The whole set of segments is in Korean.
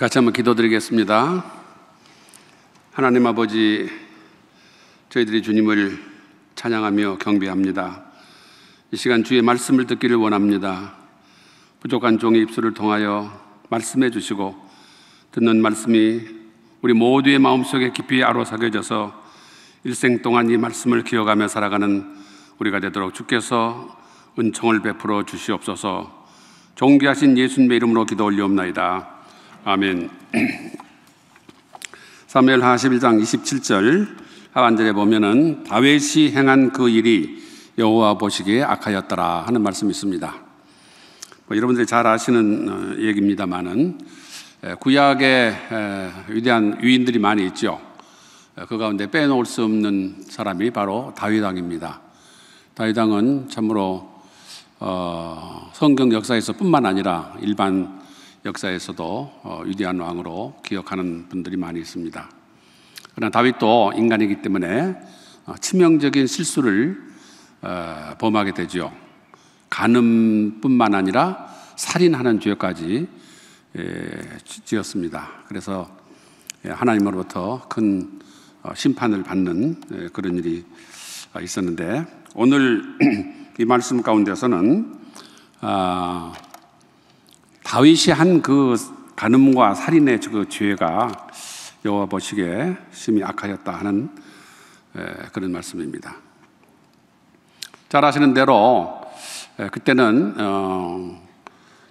같이 한번 기도드리겠습니다. 하나님 아버지, 저희들이 주님을 찬양하며 경배합니다. 이 시간 주의 말씀을 듣기를 원합니다. 부족한 종의 입술을 통하여 말씀해 주시고 듣는 말씀이 우리 모두의 마음속에 깊이 아로사겨져서 일생 동안 이 말씀을 기억하며 살아가는 우리가 되도록 주께서 은총을 베풀어 주시옵소서. 존귀하신 예수님의 이름으로 기도 올리옵나이다. 아멘. 사무엘 하장 27절 하반절에 보면은 다윗이 행한 그 일이 여호와 보시기에 악하였더라 하는 말씀이 있습니다. 뭐 여러분들이 잘 아시는 어, 얘기입니다만은 구약의 위대한 위인들이 많이 있죠. 그 가운데 빼놓을 수 없는 사람이 바로 다윗왕입니다. 다윗왕은 참으로 어, 성경 역사에서뿐만 아니라 일반 역사에서도 어, 위대한 왕으로 기억하는 분들이 많이 있습니다. 그러나 다윗도 인간이기 때문에 어, 치명적인 실수를 어, 범하게 되죠. 간음뿐만 아니라 살인하는 죄까지 예, 지었습니다. 그래서 예, 하나님으로부터 큰 심판을 받는 예, 그런 일이 있었는데 오늘 이 말씀 가운데서는 아, 다윗이 한 그가늠과 살인의 그 죄가 여호와 보시기에 심히 악하였다 하는 그런 말씀입니다. 잘 아시는 대로 그때는 어,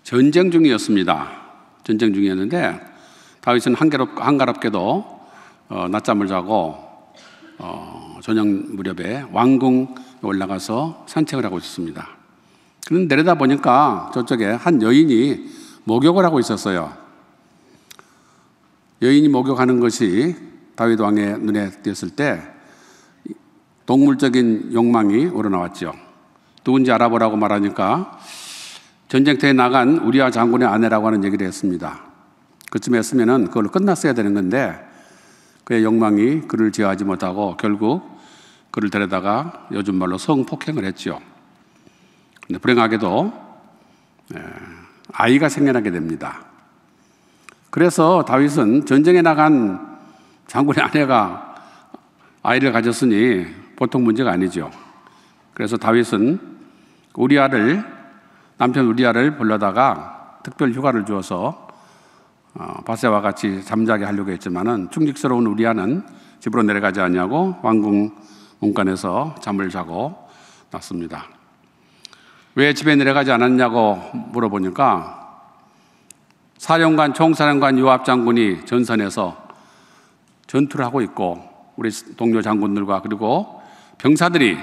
전쟁 중이었습니다. 전쟁 중이었는데 다윗은 한가롭, 게도 어, 낮잠을 자고 어, 저녁 무렵에 왕궁 올라가서 산책을 하고 있었습니다. 그런데 내려다 보니까 저쪽에 한 여인이 목욕을 하고 있었어요. 여인이 목욕하는 것이 다윗 왕의 눈에 띄었을 때 동물적인 욕망이 우러나왔죠. 누군지 알아보라고 말하니까 전쟁터에 나간 우리아 장군의 아내라고 하는 얘기를 했습니다. 그쯤했으면그걸 끝났어야 되는 건데 그의 욕망이 그를 제어하지 못하고 결국 그를 데려다가 요즘 말로 성폭행을 했죠. 근데 불행하게도 예, 아이가 생겨나게 됩니다. 그래서 다윗은 전쟁에 나간 장군의 아내가 아이를 가졌으니 보통 문제가 아니죠. 그래서 다윗은 우리 아를 남편 우리 아를 불러다가 특별 휴가를 주어서 어, 바세와 같이 잠자게 하려고 했지만은 충직스러운 우리아는 집으로 내려가지 않냐고 왕궁 문간에서 잠을 자고 났습니다. 왜 집에 내려가지 않았냐고 물어보니까 사령관, 총사령관 유압 장군이 전선에서 전투를 하고 있고 우리 동료 장군들과 그리고 병사들이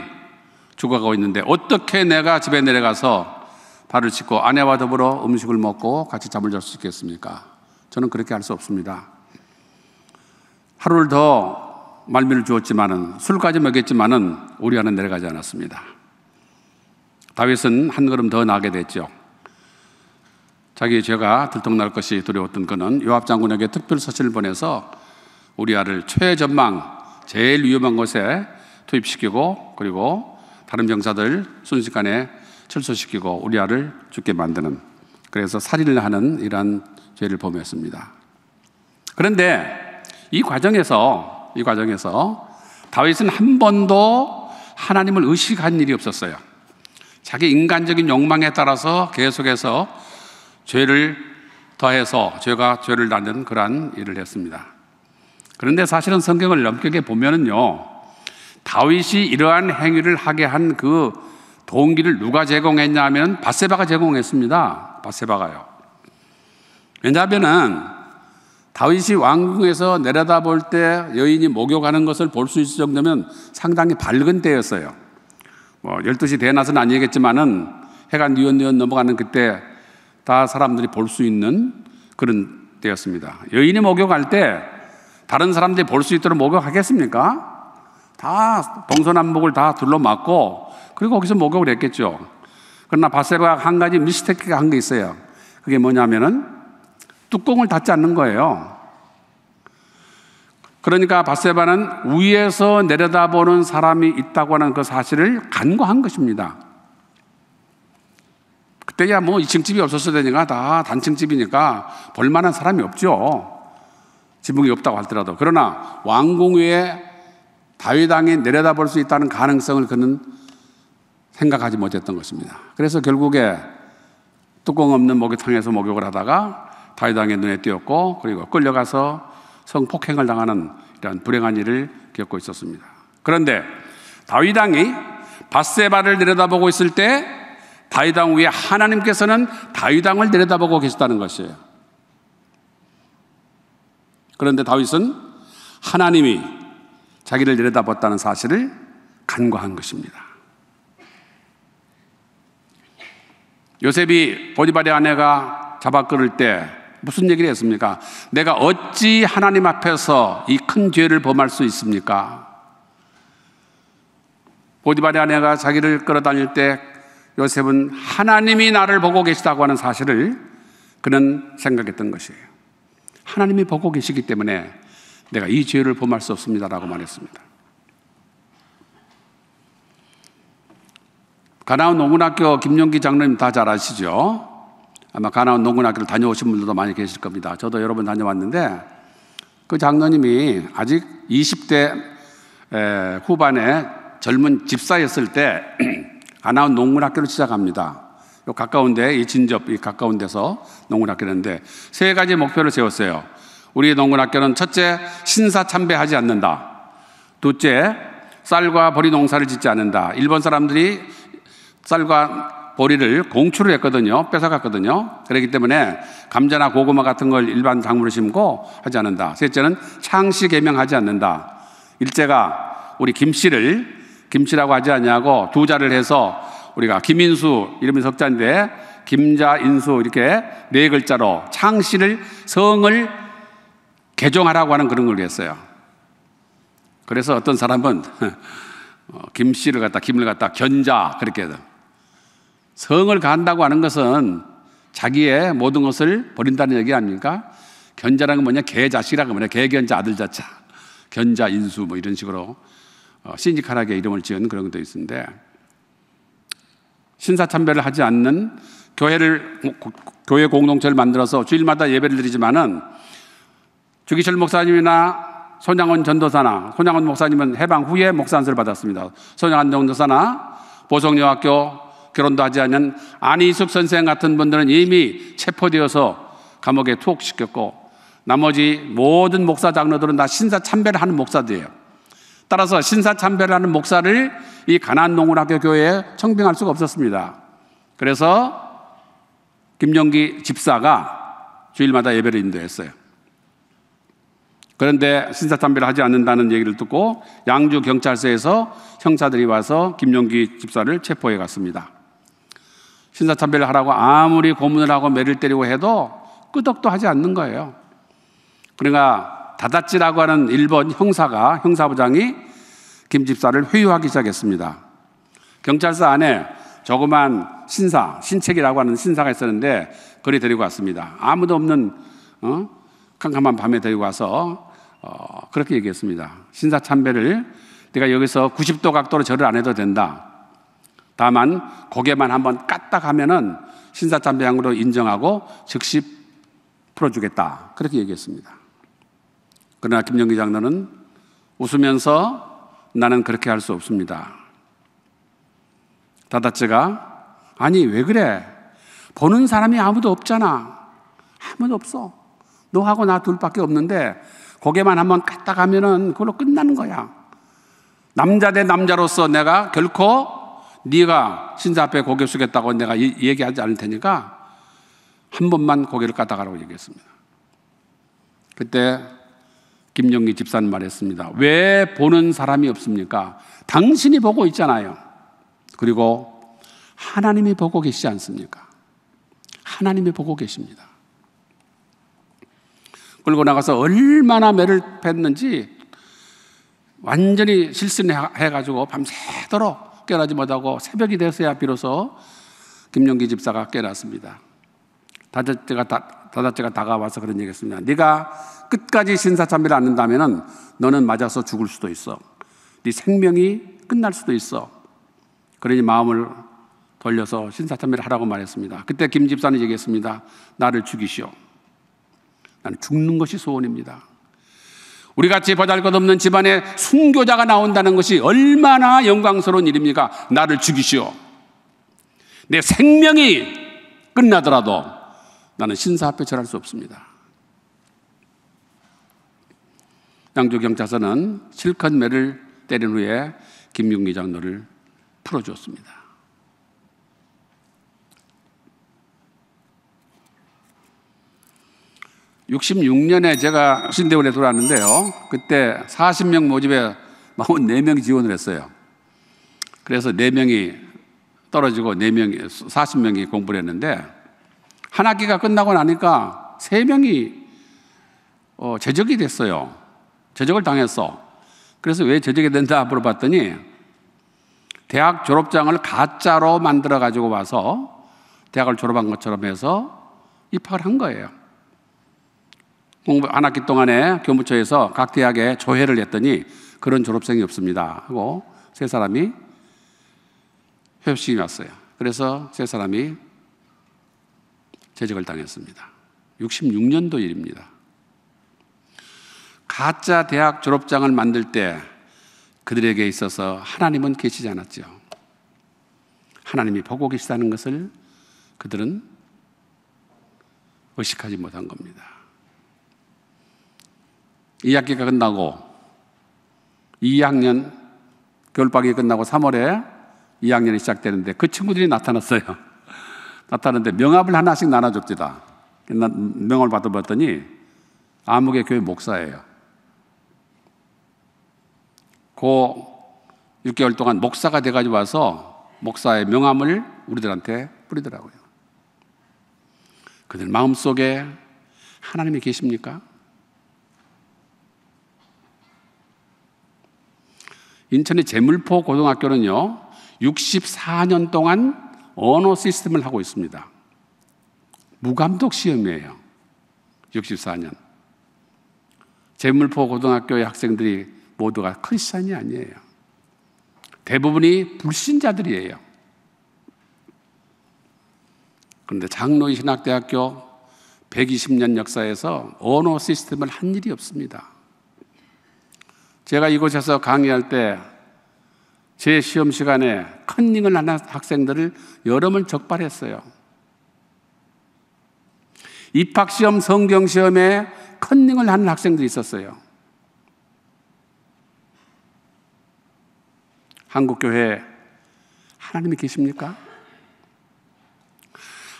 죽어가고 있는데 어떻게 내가 집에 내려가서 발을 씻고 아내와 더불어 음식을 먹고 같이 잠을 잘 수 있겠습니까? 저는 그렇게 할 수 없습니다. 하루를 더 말미를 주었지만은 술까지 먹였지만은 우리 안은 내려가지 않았습니다. 다윗은 한 걸음 더 나게 됐죠. 자기의 죄가 들통날 것이 두려웠던 그는 요압 장군에게 특별 서신을 보내서 우리아를 최전망 제일 위험한 곳에 투입시키고 그리고 다른 병사들 순식간에 철수시키고 우리아를 죽게 만드는 그래서 살인을 하는 이러한 죄를 범했습니다. 그런데 이 과정에서 이 과정에서 다윗은 한 번도 하나님을 의식한 일이 없었어요. 자기 인간적인 욕망에 따라서 계속해서 죄를 더해서 죄가 죄를 낳는 그러한 일을 했습니다. 그런데 사실은 성경을 엄격히 보면은요, 다윗이 이러한 행위를 하게 한 그 동기를 누가 제공했냐면 바세바가 제공했습니다. 바세바가요. 왜냐하면은 다윗이 왕궁에서 내려다볼 때 여인이 목욕하는 것을 볼 수 있을 정도면 상당히 밝은 때였어요. 뭐 12시 되 나서는 아니겠지만은 해가 뉘엿뉘엿 넘어가는 그때 다 사람들이 볼 수 있는 그런 때였습니다. 여인이 목욕할 때 다른 사람들이 볼 수 있도록 목욕하겠습니까? 다 동서남북을 다 둘러맞고 그리고 거기서 목욕을 했겠죠. 그러나 바세바가 한 가지 미스테크가 한 게 있어요. 그게 뭐냐면은 뚜껑을 닫지 않는 거예요. 그러니까 바세바는 위에서 내려다보는 사람이 있다고 하는 그 사실을 간과한 것입니다. 그때야 뭐 2층 집이 없었어야 되니까 다 단층 집이니까 볼만한 사람이 없죠. 지붕이 없다고 할더라도 그러나 왕궁 위에 다윗왕이 내려다볼 수 있다는 가능성을 그는 생각하지 못했던 것입니다. 그래서 결국에 뚜껑 없는 목욕탕에서 목욕을 하다가 다윗왕의 눈에 띄었고 그리고 끌려가서 성폭행을 당하는 이런 불행한 일을 겪고 있었습니다. 그런데 다윗 왕이 바세바를 내려다보고 있을 때 다윗 왕 위에 하나님께서는 다윗 왕을 내려다보고 계셨다는 것이에요. 그런데 다윗은 하나님이 자기를 내려다봤다는 사실을 간과한 것입니다. 요셉이 보디발의 아내가 잡아 끌을 때 무슨 얘기를 했습니까? 내가 어찌 하나님 앞에서 이 큰 죄를 범할 수 있습니까? 보디발의 아내가 자기를 끌어다닐 때 요셉은 하나님이 나를 보고 계시다고 하는 사실을 그는 생각했던 것이에요. 하나님이 보고 계시기 때문에 내가 이 죄를 범할 수 없습니다라고 말했습니다. 가나운 농문학교 김용기 장로님 다 잘 아시죠? 아마 가나운 농군학교를 다녀오신 분들도 많이 계실 겁니다. 저도 여러 번 다녀왔는데 그 장로님이 아직 20대 후반에 젊은 집사였을 때가나운 농군학교를 시작합니다. 요 가까운데 이 진접 이 가까운 데서 농군학교였는데 세 가지 목표를 세웠어요. 우리 농군학교는 첫째 신사 참배하지 않는다. 둘째 쌀과 보리 농사를 짓지 않는다. 일본 사람들이 쌀과 보리를 공출을 했거든요. 뺏어갔거든요. 그렇기 때문에 감자나 고구마 같은 걸 일반 작물을 심고 하지 않는다. 셋째는 창씨 개명하지 않는다. 일제가 우리 김씨를 김씨라고 하지 않냐고 두 자를 해서 우리가 김인수 이름이 석자인데 김자 인수 이렇게 네 글자로 창씨를 성을 개종하라고 하는 그런 걸 했어요. 그래서 어떤 사람은 어, 김씨를 갖다 김을 갖다 견자 그렇게 해서 성을 간다고 하는 것은 자기의 모든 것을 버린다는 얘기 아닙니까? 견자라는 건 뭐냐? 개자식이라고 뭐냐? 개견자, 아들자차, 견자, 인수 뭐 이런 식으로 어, 시니컬하게 이름을 지은 그런 것도 있는데 신사참배를 하지 않는 교회를 교회 공동체를 만들어서 주일마다 예배를 드리지만은 주기철 목사님이나 손양원 전도사나 손양원 목사님은 해방 후에 목사안수를 받았습니다. 손양원 전도사나 보성여학교 결혼도 하지 않은 안희숙 선생 같은 분들은 이미 체포되어서 감옥에 투옥시켰고 나머지 모든 목사 장로들은 다 신사 참배를 하는 목사들이에요. 따라서 신사 참배를 하는 목사를 이 가난 농울학교 교회에 청빙할 수가 없었습니다. 그래서 김영기 집사가 주일마다 예배를 인도했어요. 그런데 신사참배를 하지 않는다는 얘기를 듣고 양주 경찰서에서 형사들이 와서 김용기 집사를 체포해 갔습니다. 신사참배를 하라고 아무리 고문을 하고 매를 때리고 해도 끄덕도 하지 않는 거예요. 그러니까 다다찌라고 하는 일본 형사가 형사부장이 김 집사를 회유하기 시작했습니다. 경찰서 안에 조그만 신사, 신책이라고 하는 신사가 있었는데 그리 데리고 왔습니다. 아무도 없는 어? 캄캄한 밤에 데리고 와서 어, 그렇게 얘기했습니다. 신사 참배를 내가 여기서 90도 각도로 절을 안 해도 된다. 다만 고개만 한 번 까딱 하면은 신사참배양으로 인정하고 즉시 풀어주겠다. 그렇게 얘기했습니다. 그러나 김영기 장로는 웃으면서 나는 그렇게 할 수 없습니다. 다다츠가 아니 왜 그래? 보는 사람이 아무도 없잖아. 아무도 없어. 너하고 나 둘밖에 없는데 고개만 한 번 까딱 하면은 그걸로 끝나는 거야. 남자 대 남자로서 내가 결코 네가 신사 앞에 고개 숙였다고 내가 얘기하지 않을 테니까 한 번만 고개를 까딱하라고 얘기했습니다. 그때 김영기 집사는 말했습니다. 왜 보는 사람이 없습니까? 당신이 보고 있잖아요. 그리고 하나님이 보고 계시지 않습니까? 하나님이 보고 계십니다. 끌고 나가서 얼마나 매를 뱉는지 완전히 실신해가지고 밤새도록 깨어나지 못하고 새벽이 돼서야 비로소 김용기 집사가 깨어났습니다. 다섯째가 다, 다섯째가 다가와서 그런 얘기했습니다. 네가 끝까지 신사참배를 않는다면 너는 맞아서 죽을 수도 있어. 네 생명이 끝날 수도 있어. 그러니 마음을 돌려서 신사참배를 하라고 말했습니다. 그때 김 집사는 얘기했습니다. 나를 죽이시오. 나는 죽는 것이 소원입니다. 우리 같이 보잘것없는 집안에 순교자가 나온다는 것이 얼마나 영광스러운 일입니까? 나를 죽이시오. 내 생명이 끝나더라도 나는 신사 앞에 절할 수 없습니다. 양조 경찰서는 실컷 매를 때린 후에 김용기 장로를 풀어주었습니다. 66년에 제가 신대원에 들어왔는데요. 그때 40명 모집에 44명 지원을 했어요. 그래서 4명이 떨어지고 4명이, 40명이 공부를 했는데 한 학기가 끝나고 나니까 3명이 어, 제적이 됐어요. 제적을 당했어. 그래서 왜 제적이 된다 물어봤더니 대학 졸업장을 가짜로 만들어 가지고 와서 대학을 졸업한 것처럼 해서 입학을 한 거예요. 공부 안 학기 동안에 교무처에서 각 대학에 조회를 했더니 그런 졸업생이 없습니다. 하고 세 사람이 협심이 왔어요. 그래서 세 사람이 제적을 당했습니다. 66년도 일입니다. 가짜 대학 졸업장을 만들 때 그들에게 있어서 하나님은 계시지 않았죠. 하나님이 보고 계시다는 것을 그들은 의식하지 못한 겁니다. 2학기가 끝나고 2학년 겨울방학이 끝나고 3월에 2학년이 시작되는데 그 친구들이 나타났어요. 나타났는데 명함을 하나씩 나눠줍디다. 명함을 받아봤더니 암흑의 교회 목사예요. 그 6개월 동안 목사가 돼가지고 와서 목사의 명함을 우리들한테 뿌리더라고요. 그들 마음속에 하나님이 계십니까? 인천의 재물포 고등학교는요, 64년 동안 언어 시스템을 하고 있습니다. 무감독 시험이에요. 64년. 재물포 고등학교의 학생들이 모두가 크리스찬이 아니에요. 대부분이 불신자들이에요. 그런데 장로의 신학대학교 120년 역사에서 언어 시스템을 한 일이 없습니다. 제가 이곳에서 강의할 때 제 시험 시간에 컨닝을 하는 학생들을 여러 번 적발했어요. 입학시험, 성경시험에 컨닝을 하는 학생들이 있었어요. 한국교회, 하나님이 계십니까?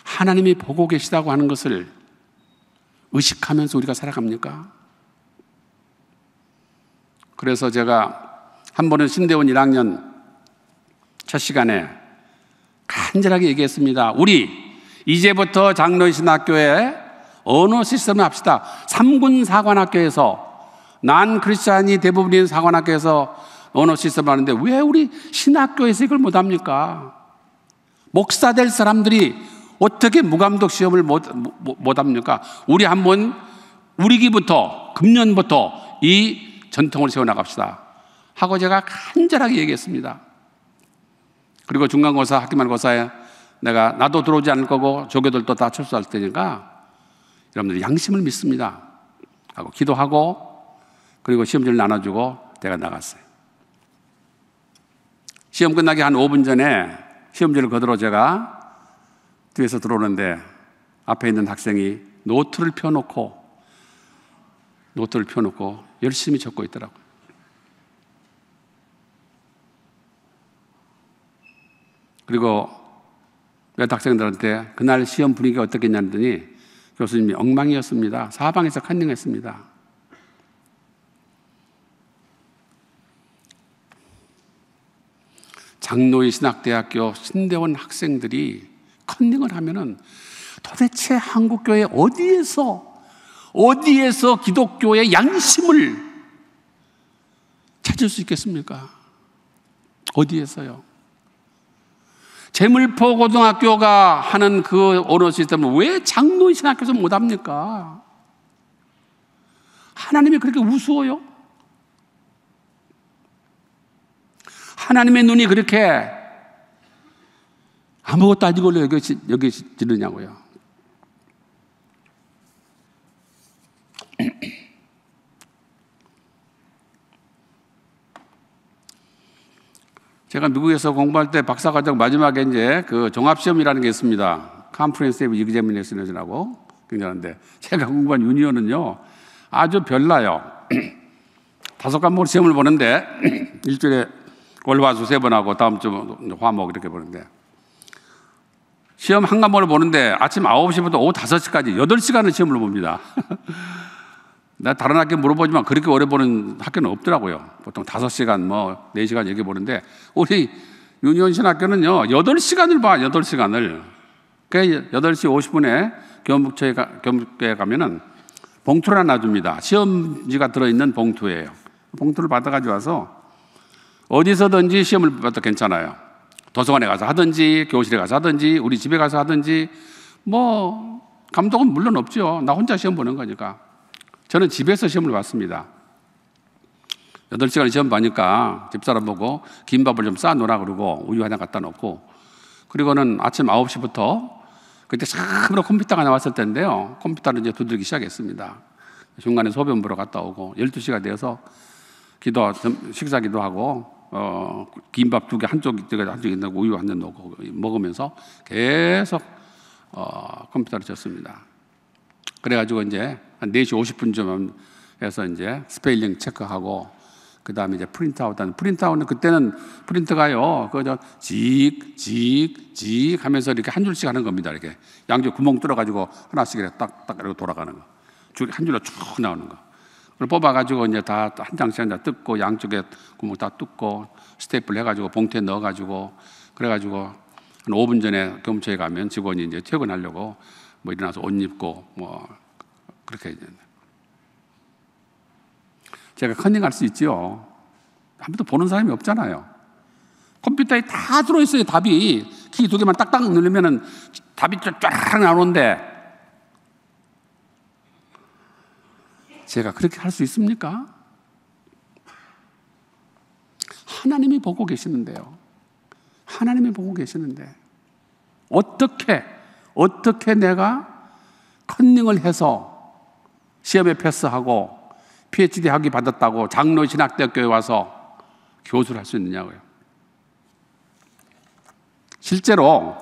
하나님이 보고 계시다고 하는 것을 의식하면서 우리가 살아갑니까? 그래서 제가 한 번은 신대원 1학년 첫 시간에 간절하게 얘기했습니다. 우리 이제부터 장로이신 학교에 언어 시스템을 합시다. 3군 사관학교에서 난 크리스찬이 대부분인 사관학교에서 언어 시스템을 하는데 왜 우리 신학교에서 이걸 못합니까? 목사 될 사람들이 어떻게 무감독 시험을 못, 못, 못 합니까? 우리 한번 우리기부터 금년부터 이 전통을 세워나갑시다. 하고 제가 간절하게 얘기했습니다. 그리고 중간고사, 학기말고사에 내가 나도 들어오지 않을 거고 조교들도 다 출소할 테니까 여러분들 양심을 믿습니다. 하고 기도하고 그리고 시험지를 나눠주고 내가 나갔어요. 시험 끝나기 한 5분 전에 시험지를 거들어 제가 뒤에서 들어오는데 앞에 있는 학생이 노트를 펴놓고 노트를 펴놓고 열심히 적고 있더라고요. 그리고 몇 학생들한테 그날 시험 분위기가 어떻겠냐 했더니 교수님이 엉망이었습니다. 사방에서 칸닝했습니다. 장노의 신학대학교 신대원 학생들이 컨닝을 하면은 도대체 한국교회 어디에서 어디에서 기독교의 양심을 찾을 수 있겠습니까? 어디에서요? 재물포 고등학교가 하는 그 언어 시스템을 왜장로 신학교에서 못합니까? 하나님이 그렇게 우스워요? 하나님의 눈이 그렇게 아무것도 아닌 걸로 여기시느냐고요. 제가 미국에서 공부할 때 박사과정 마지막에 이제 그 종합시험이라는 게 있습니다. 컴프리엔시브 이그제미네이션이라고 굉장한데 제가 공부한 유니온은요 아주 별나요. 다섯 과목 시험을 보는데 일주일에 월화수 세 번 하고 다음 주 화목 이렇게 보는데 시험 한 과목을 보는데 아침 9시부터 오후 5시까지 8시간을 시험을 봅니다. 나 다른 학교 물어보지만 그렇게 오래 보는 학교는 없더라고요. 보통 5시간 뭐 4시간 이렇게 보는데 우리 유니온 신학교는요. 8시간을 봐. 8시간을. 그 8시 50분에 교무부처에 가, 교무부에 가면은 봉투를 하나 줍니다. 시험지가 들어 있는 봉투예요. 봉투를 받아 가지고 와서 어디서든지 시험을 봐도 괜찮아요. 도서관에 가서 하든지 교실에 가서 하든지 우리 집에 가서 하든지 뭐 감독은 물론 없죠. 나 혼자 시험 보는 거니까. 저는 집에서 시험을 봤습니다. 8시간 시험 봐니까 집사람 보고 김밥을 좀 싸놓으라 그러고 우유 하나 갖다 놓고 그리고는 아침 9시부터 그때 참으로 컴퓨터가 나왔을 텐데요. 컴퓨터를 이제 두들기 시작했습니다. 중간에 소변 보러 갔다 오고 12시가 되어서 기도, 식사 기도하고 어, 김밥 두 개 한쪽 뜨가 한쪽 있는 우유 한잔 넣고 먹으면서 계속 어, 컴퓨터를 쳤습니다. 그래가지고 이제 한 4시 50분쯤에서 이제 스펠링 페 체크하고 그 다음에 이제 프린트아웃 하는 프린트아웃은 그때는 프린트가요 그저 지익지익지익 하면서 이렇게 한 줄씩 하는 겁니다 이렇게 양쪽 구멍 뚫어가지고 하나씩 이렇게 딱딱 이렇게 돌아가는 거한 줄로 쭉 나오는 거 그걸 뽑아가지고 이제 다 한 장씩 한 장 뜯고 양쪽에 구멍 다 뜯고 스테이플 해가지고 봉투에 넣어가지고 그래가지고 한 5분 전에 경찰에 가면 직원이 이제 퇴근하려고 뭐 일어나서 옷 입고 뭐 그렇게 해야 된다. 제가 컨닝할 수 있지요. 한도 보는 사람이 없잖아요. 컴퓨터에 다 들어있어요, 답이. 키 두 개만 딱딱 누르면 답이 쫙 나오는데. 제가 그렇게 할 수 있습니까? 하나님이 보고 계시는데요. 하나님이 보고 계시는데. 어떻게, 어떻게 내가 컨닝을 해서 시험에 패스하고 PhD 학위 받았다고 장로 신학대학교에 와서 교수를 할 수 있느냐고요. 실제로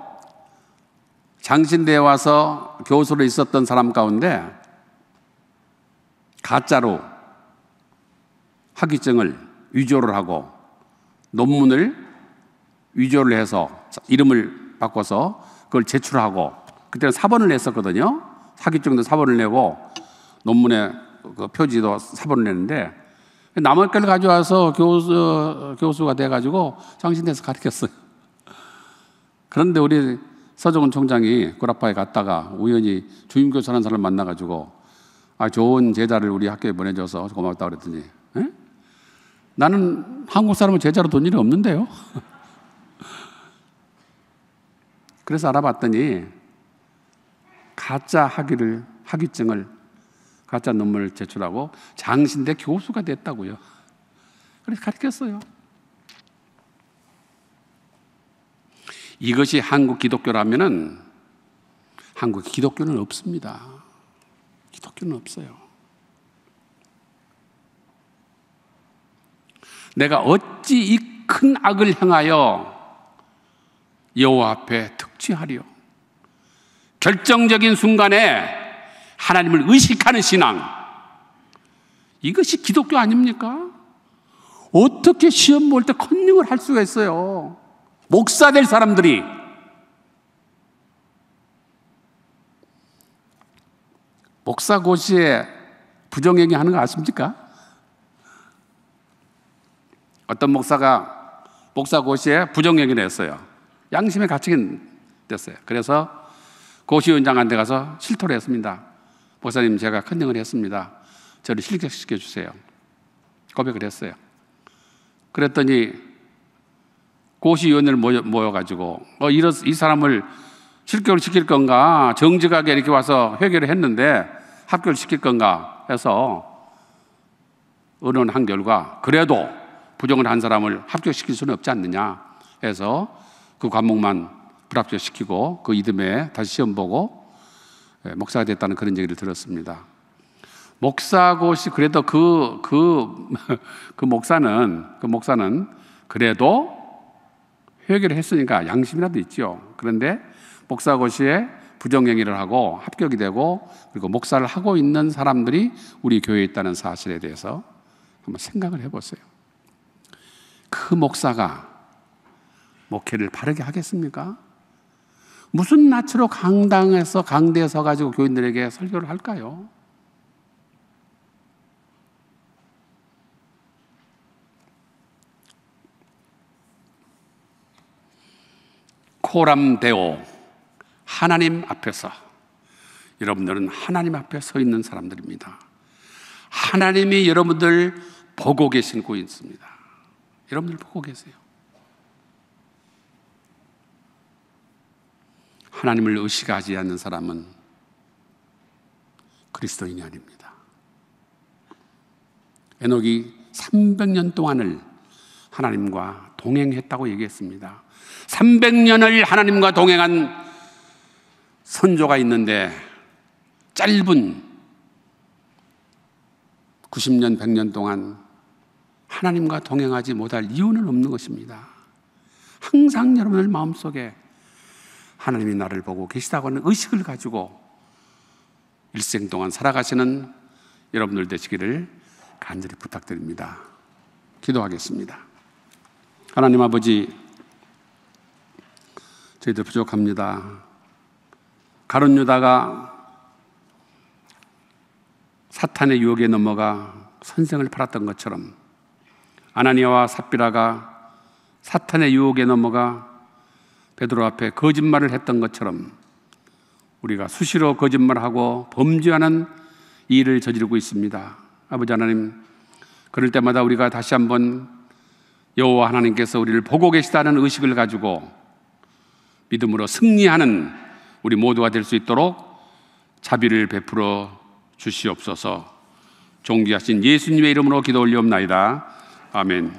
장신대에 와서 교수로 있었던 사람 가운데 가짜로 학위증을 위조를 하고 논문을 위조를 해서 이름을 바꿔서 그걸 제출하고 그때는 사본을 냈었거든요. 학위증도 사본을 내고 논문에 그 표지도 사본을 냈는데 남의 를 가져와서 교수, 교수가 돼가지고 정신대에서 가르쳤어요. 그런데 우리 서정훈 총장이 구라파에 갔다가 우연히 주임교사라는 사람을 만나가지고 아, 좋은 제자를 우리 학교에 보내줘서 고맙다 그랬더니 에? 나는 한국 사람은 제자로 돈 일이 없는데요. 그래서 알아봤더니 가짜 학위를 학위증을 가짜 논문을 제출하고 장신대 교수가 됐다고요. 그래서 가르쳤어요. 이것이 한국 기독교라면은 한국 기독교는 없습니다. 기독교는 없어요. 내가 어찌 이 큰 악을 향하여 여호와 앞에 특취하리요. 결정적인 순간에 하나님을 의식하는 신앙. 이것이 기독교 아닙니까? 어떻게 시험 볼 때 컨닝을 할 수가 있어요? 목사 될 사람들이. 목사고시에 부정행위 하는 거 아십니까? 어떤 목사가 목사고시에 부정행위를 했어요. 양심에 갇히긴 됐어요. 그래서 고시위원장한테 가서 실토를 했습니다. 목사님 제가 컨닝을 했습니다. 저를 실격시켜 주세요. 고백을 했어요. 그랬더니 고시위원회를 모여, 모여가지고 어, 이런, 이 사람을 실격을 시킬 건가 정직하게 이렇게 와서 회개를 했는데 합격을 시킬 건가 해서 의논한 결과 그래도 부정을 한 사람을 합격시킬 수는 없지 않느냐 해서 그 과목만 불합격시키고 그 이듬해 다시 시험 보고 예, 목사가 됐다는 그런 얘기를 들었습니다. 목사고시 그래도 그, 그, 그 목사는, 그 목사는 그래도 회개를 했으니까 양심이라도 있죠. 그런데 목사고시에 부정행위를 하고 합격이 되고 그리고 목사를 하고 있는 사람들이 우리 교회에 있다는 사실에 대해서 한번 생각을 해보세요. 그 목사가 목회를 바르게 하겠습니까? 무슨 낯으로 강당에서 강대에 서가지고 교인들에게 설교를 할까요? 코람데오 하나님 앞에서 여러분들은 하나님 앞에 서 있는 사람들입니다. 하나님이 여러분들 보고 계신 고있습니다 여러분들 보고 계세요. 하나님을 의식하지 않는 사람은 그리스도인이 아닙니다. 에녹이 300년 동안을 하나님과 동행했다고 얘기했습니다. 300년을 하나님과 동행한 선조가 있는데 짧은 90년, 100년 동안 하나님과 동행하지 못할 이유는 없는 것입니다. 항상 여러분들 마음속에 하나님이 나를 보고 계시다고 하는 의식을 가지고 일생 동안 살아가시는 여러분들 되시기를 간절히 부탁드립니다. 기도하겠습니다. 하나님 아버지, 저희도 부족합니다. 가론 유다가 사탄의 유혹에 넘어가 선생을 팔았던 것처럼 아나니아와 삽비라가 사탄의 유혹에 넘어가 베드로 앞에 거짓말을 했던 것처럼 우리가 수시로 거짓말하고 범죄하는 일을 저지르고 있습니다. 아버지 하나님, 그럴 때마다 우리가 다시 한번 여호와 하나님께서 우리를 보고 계시다는 의식을 가지고 믿음으로 승리하는 우리 모두가 될 수 있도록 자비를 베풀어 주시옵소서. 존귀하신 예수님의 이름으로 기도 올리옵나이다. 아멘.